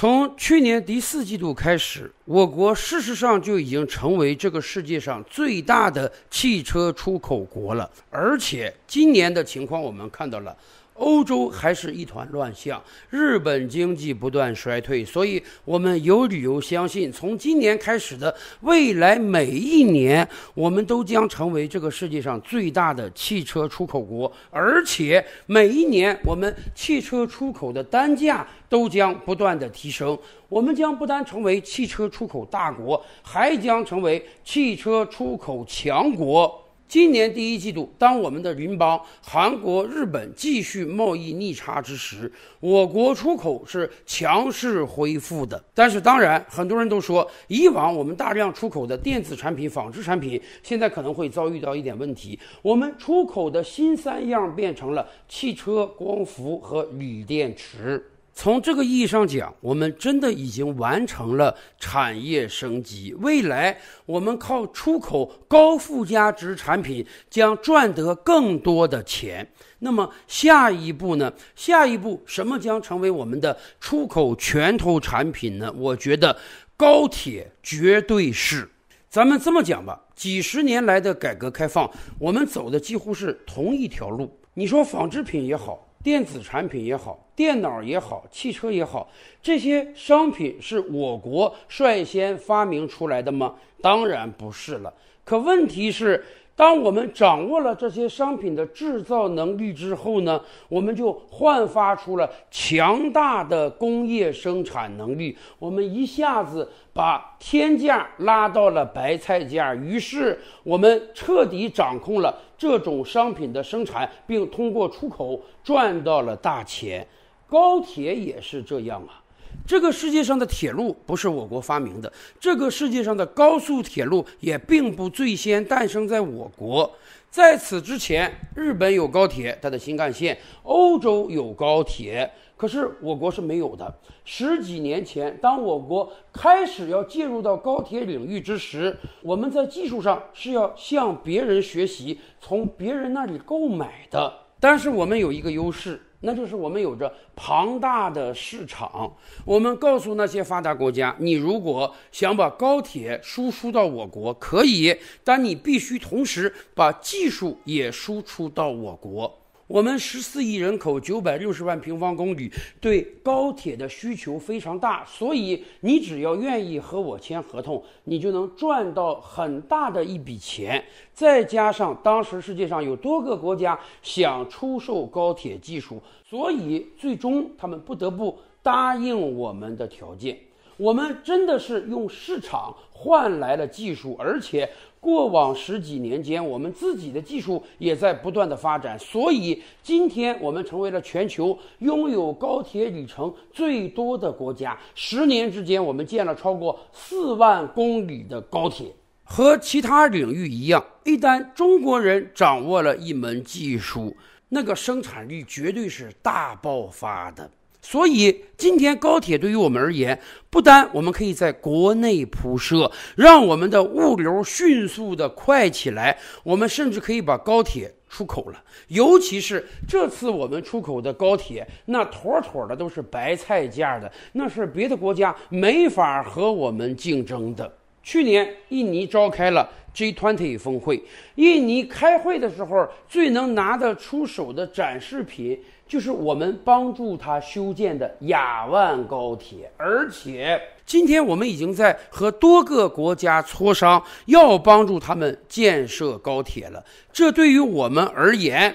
从去年第四季度开始，我国事实上就已经成为这个世界上最大的汽车出口国了。而且今年的情况，我们看到了。欧洲还是一团乱象，日本经济不断衰退，所以我们有理由相信，从今年开始的未来每一年，我们都将成为这个世界上最大的汽车出口国，而且每一年我们汽车出口的单价都将不断的提升。我们将不单成为汽车出口大国，还将成为汽车出口强国。今年第一季度，当我们的邻邦韩国、日本继续贸易逆差之时，我国出口是强势恢复的。但是，当然，很多人都说，以往我们大量出口的电子产品、纺织产品，现在可能会遭遇到一点问题。我们出口的新三样变成了汽车、光伏和锂电池。从这个意义上讲，我们真的已经完成了产业升级。未来，我们靠出口高附加值产品将赚得更多的钱。那么下一步呢？下一步什么将成为我们的出口拳头产品呢？我觉得高铁绝对是。咱们这么讲吧，几十年来的改革开放，我们走的几乎是同一条路。你说纺织品也好。电子产品也好，电脑也好，汽车也好，这些商品是我国率先发明出来的吗？当然不是了。可问题是。当我们掌握了这些商品的制造能力之后呢，我们就焕发出了强大的工业生产能力。我们一下子把天价拉到了白菜价，于是我们彻底掌控了这种商品的生产，并通过出口赚到了大钱。高铁也是这样啊。这个世界上的铁路不是我国发明的，这个世界上的高速铁路也并不最先诞生在我国。在此之前，日本有高铁，它的新干线；欧洲有高铁，可是我国是没有的。十几年前，当我国开始要介入到高铁领域之时，我们在技术上是要向别人学习，从别人那里购买的。但是我们有一个优势。那就是我们有着庞大的市场。我们告诉那些发达国家，你如果想把高铁输出到我国，可以，但你必须同时把技术也输出到我国。我们十四亿人口，九百六十万平方公里，对高铁的需求非常大。所以，你只要愿意和我签合同，你就能赚到很大的一笔钱。再加上当时世界上有多个国家想出售高铁技术，所以最终他们不得不答应我们的条件。我们真的是用市场换来了技术，而且。过往十几年间，我们自己的技术也在不断的发展，所以今天我们成为了全球拥有高铁里程最多的国家。十年之间，我们建了超过四万公里的高铁。和其他领域一样，一旦中国人掌握了一门技术，那个生产力绝对是大爆发的。所以，今天高铁对于我们而言，不单我们可以在国内铺设，让我们的物流迅速的快起来，我们甚至可以把高铁出口了。尤其是这次我们出口的高铁，那妥妥的都是白菜价的，那是别的国家没法和我们竞争的。去年印尼召开了 G20 峰会，印尼开会的时候最能拿得出手的展示品就是我们帮助他修建的雅万高铁，而且今天我们已经在和多个国家磋商，要帮助他们建设高铁了。这对于我们而言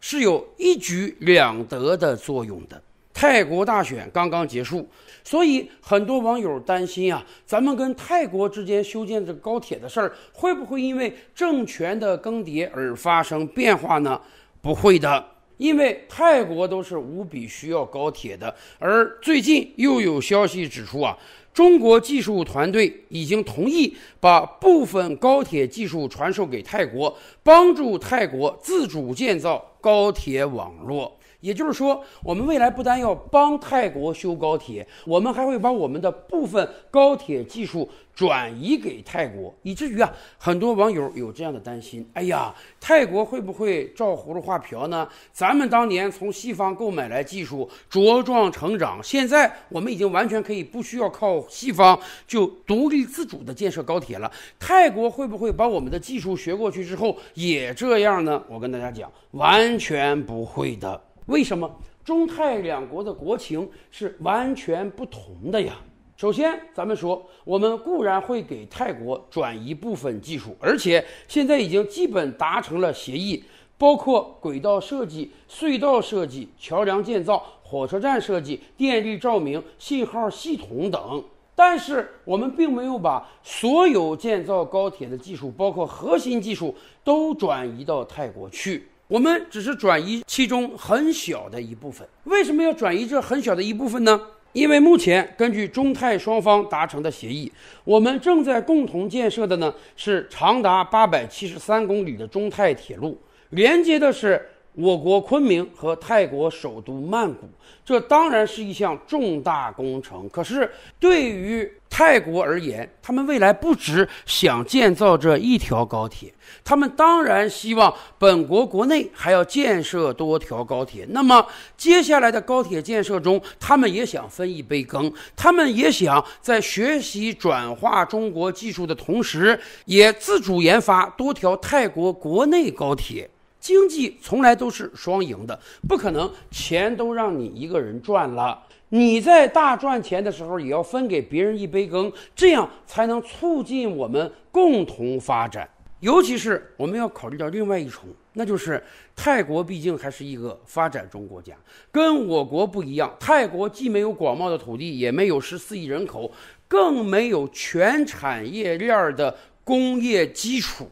是有一举两得的作用的。泰国大选刚刚结束。所以很多网友担心啊，咱们跟泰国之间修建这高铁的事儿，会不会因为政权的更迭而发生变化呢？不会的，因为泰国都是无比需要高铁的。而最近又有消息指出啊，中国技术团队已经同意把部分高铁技术传授给泰国，帮助泰国自主建造高铁网络。也就是说，我们未来不单要帮泰国修高铁，我们还会把我们的部分高铁技术转移给泰国，以至于啊，很多网友有这样的担心：哎呀，泰国会不会照葫芦画瓢呢？咱们当年从西方购买来技术，茁壮成长，现在我们已经完全可以不需要靠西方，就独立自主的建设高铁了。泰国会不会把我们的技术学过去之后也这样呢？我跟大家讲，完全不会的。为什么中泰两国的国情是完全不同的呀？首先，咱们说，我们固然会给泰国转移部分技术，而且现在已经基本达成了协议，包括轨道设计、隧道设计、桥梁建造、火车站设计、电力照明、信号系统等。但是，我们并没有把所有建造高铁的技术，包括核心技术，都转移到泰国去。我们只是转移其中很小的一部分。为什么要转移这很小的一部分呢？因为目前根据中泰双方达成的协议，我们正在共同建设的呢是长达八百七十三公里的中泰铁路，连接的是。我国昆明和泰国首都曼谷，这当然是一项重大工程。可是对于泰国而言，他们未来不只想建造这一条高铁，他们当然希望本国国内还要建设多条高铁。那么接下来的高铁建设中，他们也想分一杯羹，他们也想在学习转化中国技术的同时，也自主研发多条泰国国内高铁。经济从来都是双赢的，不可能钱都让你一个人赚了。你在大赚钱的时候，也要分给别人一杯羹，这样才能促进我们共同发展。尤其是我们要考虑到另外一重，那就是泰国毕竟还是一个发展中国家，跟我国不一样。泰国既没有广袤的土地，也没有十四亿人口，更没有全产业链的工业基础。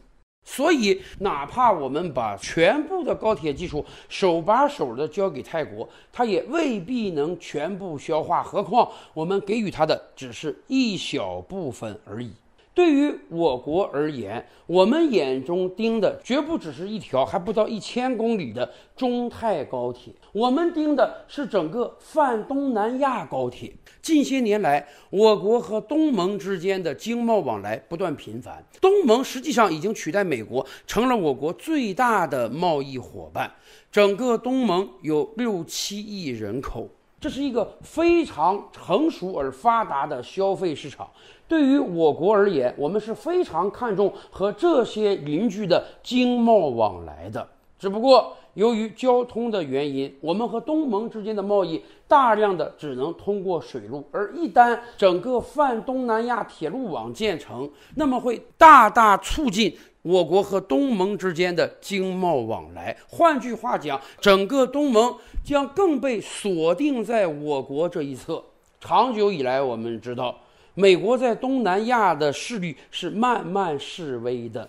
所以，哪怕我们把全部的高铁技术手把手的交给泰国，它也未必能全部消化。何况我们给予它的只是一小部分而已。对于我国而言，我们眼中盯的绝不只是一条还不到一千公里的中泰高铁，我们盯的是整个泛东南亚高铁。近些年来，我国和东盟之间的经贸往来不断频繁，东盟实际上已经取代美国成了我国最大的贸易伙伴。整个东盟有六七亿人口。这是一个非常成熟而发达的消费市场。对于我国而言，我们是非常看重和这些邻居的经贸往来的。只不过由于交通的原因，我们和东盟之间的贸易大量的只能通过水路。而一旦整个泛东南亚铁路网建成，那么会大大促进。我国和东盟之间的经贸往来，换句话讲，整个东盟将更被锁定在我国这一侧。长久以来，我们知道，美国在东南亚的势力是慢慢示威的。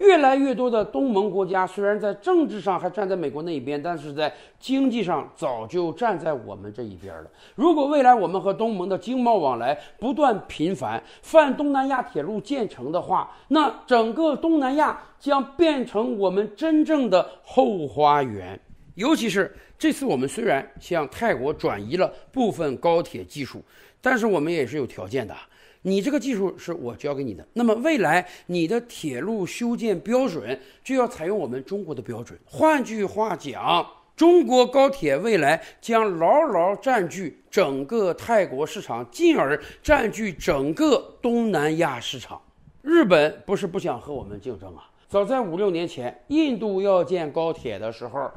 越来越多的东盟国家虽然在政治上还站在美国那一边，但是在经济上早就站在我们这一边了。如果未来我们和东盟的经贸往来不断频繁，泛东南亚铁路建成的话，那整个东南亚将变成我们真正的后花园。尤其是这次，我们虽然向泰国转移了部分高铁技术，但是我们也是有条件的。你这个技术是我教给你的，那么未来你的铁路修建标准就要采用我们中国的标准。换句话讲，中国高铁未来将牢牢占据整个泰国市场，进而占据整个东南亚市场。日本不是不想和我们竞争啊！早在五六年前，印度要建高铁的时候。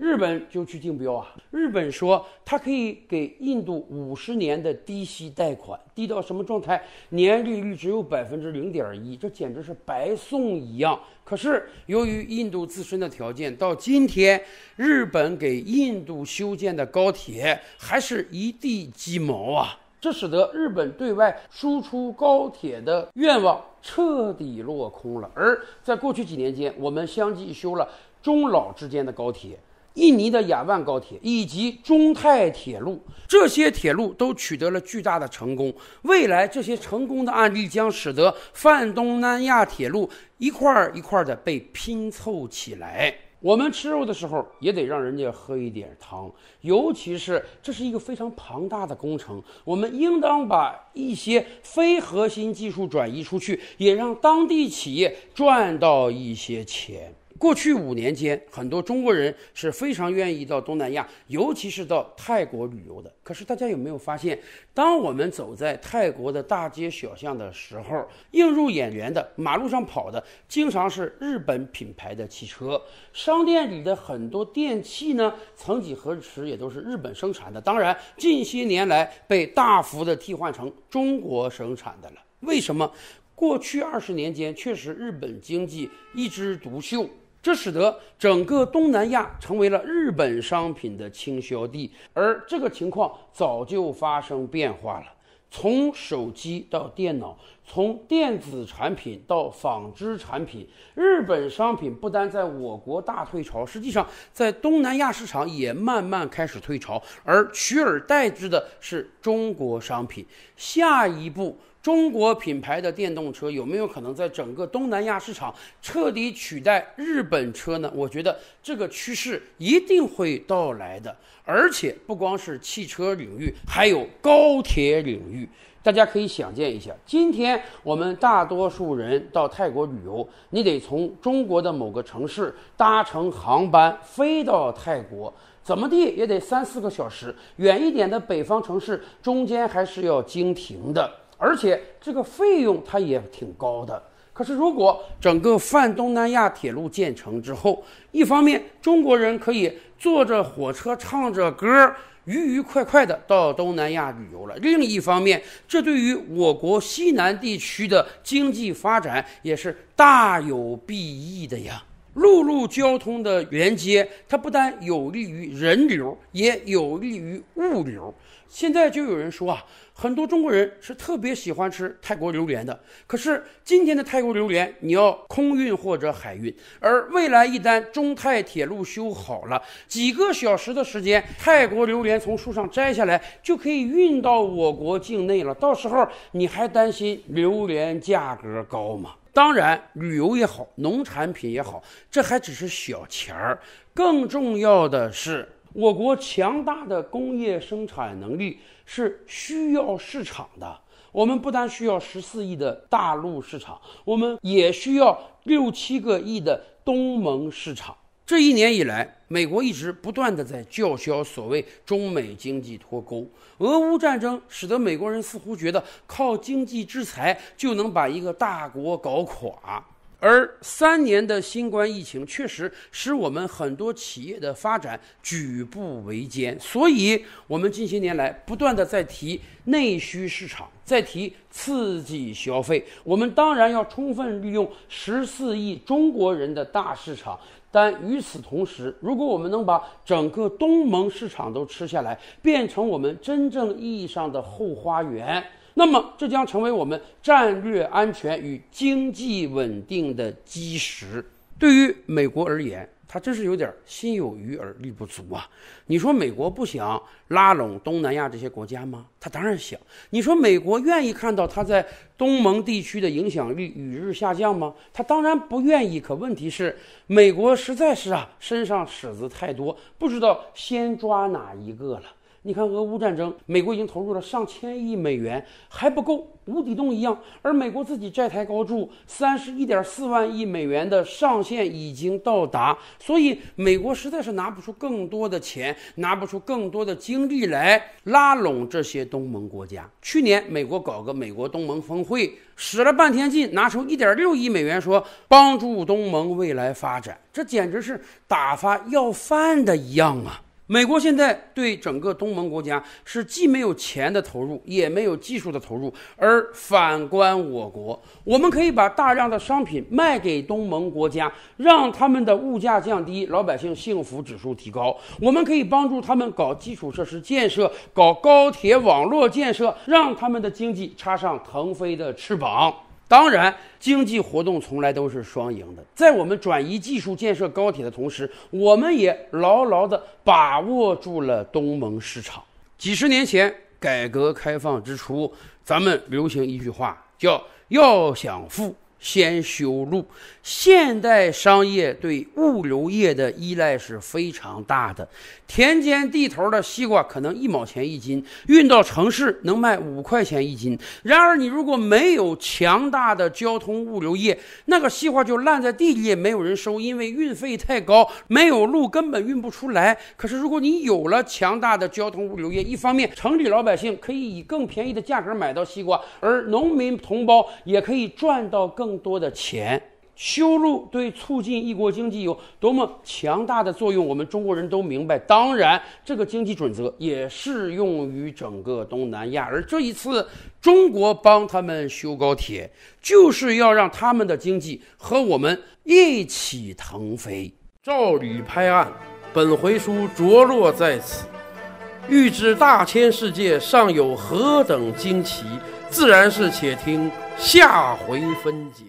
日本就去竞标啊！日本说它可以给印度五十年的低息贷款，低到什么状态？年利率只有百分之零点一，这简直是白送一样。可是由于印度自身的条件，到今天，日本给印度修建的高铁还是一地鸡毛啊！这使得日本对外输出高铁的愿望彻底落空了。而在过去几年间，我们相继修了中老之间的高铁。印尼的雅万高铁以及中泰铁路，这些铁路都取得了巨大的成功。未来这些成功的案例将使得泛东南亚铁路一块儿一块儿的被拼凑起来。我们吃肉的时候也得让人家喝一点汤，尤其是这是一个非常庞大的工程，我们应当把一些非核心技术转移出去，也让当地企业赚到一些钱。过去五年间，很多中国人是非常愿意到东南亚，尤其是到泰国旅游的。可是大家有没有发现，当我们走在泰国的大街小巷的时候，映入眼帘的马路上跑的经常是日本品牌的汽车，商店里的很多电器呢，曾几何时也都是日本生产的，当然近些年来被大幅的替换成中国生产的了。为什么？过去二十年间，确实日本经济一枝独秀。这使得整个东南亚成为了日本商品的倾销地，而这个情况早就发生变化了。从手机到电脑，从电子产品到纺织产品，日本商品不单在我国大退潮，实际上在东南亚市场也慢慢开始退潮，而取而代之的是中国商品。下一步。中国品牌的电动车有没有可能在整个东南亚市场彻底取代日本车呢？我觉得这个趋势一定会到来的。而且不光是汽车领域，还有高铁领域。大家可以想见一下，今天我们大多数人到泰国旅游，你得从中国的某个城市搭乘航班飞到泰国，怎么地也得三四个小时。远一点的北方城市，中间还是要经停的。而且这个费用它也挺高的，可是如果整个泛东南亚铁路建成之后，一方面中国人可以坐着火车唱着歌儿，愉愉快快的到东南亚旅游了；另一方面，这对于我国西南地区的经济发展也是大有裨益的呀。陆路交通的连接，它不但有利于人流，也有利于物流。现在就有人说啊，很多中国人是特别喜欢吃泰国榴莲的。可是今天的泰国榴莲你要空运或者海运，而未来一旦中泰铁路修好了，几个小时的时间，泰国榴莲从树上摘下来就可以运到我国境内了。到时候你还担心榴莲价格高吗？当然，旅游也好，农产品也好，这还只是小钱儿。更重要的是，我国强大的工业生产能力是需要市场的。我们不单需要十四亿的大陆市场，我们也需要六七个亿的东盟市场。这一年以来，美国一直不断的在叫嚣所谓中美经济脱钩。俄乌战争使得美国人似乎觉得靠经济制裁就能把一个大国搞垮，而三年的新冠疫情确实使我们很多企业的发展举步维艰。所以，我们近些年来不断的在提内需市场，在提刺激消费。我们当然要充分利用十四亿中国人的大市场。但与此同时，如果我们能把整个东盟市场都吃下来，变成我们真正意义上的后花园，那么这将成为我们战略安全与经济稳定的基石。对于美国而言，他真是有点心有余而力不足啊！你说美国不想拉拢东南亚这些国家吗？他当然想。你说美国愿意看到他在东盟地区的影响力与日下降吗？他当然不愿意。可问题是，美国实在是啊，身上屎子太多，不知道先抓哪一个了。你看俄乌战争，美国已经投入了上千亿美元，还不够，无底洞一样。而美国自己债台高筑，三十一点四万亿美元的上限已经到达，所以美国实在是拿不出更多的钱，拿不出更多的精力来拉拢这些东盟国家。去年美国搞个美国东盟峰会，使了半天劲，拿出一点六亿美元，说帮助东盟未来发展，这简直是打发要饭的一样啊！美国现在对整个东盟国家是既没有钱的投入，也没有技术的投入。而反观我国，我们可以把大量的商品卖给东盟国家，让他们的物价降低，老百姓幸福指数提高。我们可以帮助他们搞基础设施建设，搞高铁网络建设，让他们的经济插上腾飞的翅膀。当然，经济活动从来都是双赢的。在我们转移技术、建设高铁的同时，我们也牢牢地把握住了东盟市场。几十年前，改革开放之初，咱们流行一句话，叫“要想富”。先修路，现代商业对物流业的依赖是非常大的。田间地头的西瓜可能一毛钱一斤，运到城市能卖五块钱一斤。然而，你如果没有强大的交通物流业，那个西瓜就烂在地里，也没有人收，因为运费太高，没有路根本运不出来。可是，如果你有了强大的交通物流业，一方面城里老百姓可以以更便宜的价格买到西瓜，而农民同胞也可以赚到更。更多的钱修路，对促进一国经济有多么强大的作用，我们中国人都明白。当然，这个经济准则也适用于整个东南亚。而这一次，中国帮他们修高铁，就是要让他们的经济和我们一起腾飞。照里拍案，本回书着落在此。欲知大千世界尚有何等惊奇？自然是，且听下回分解。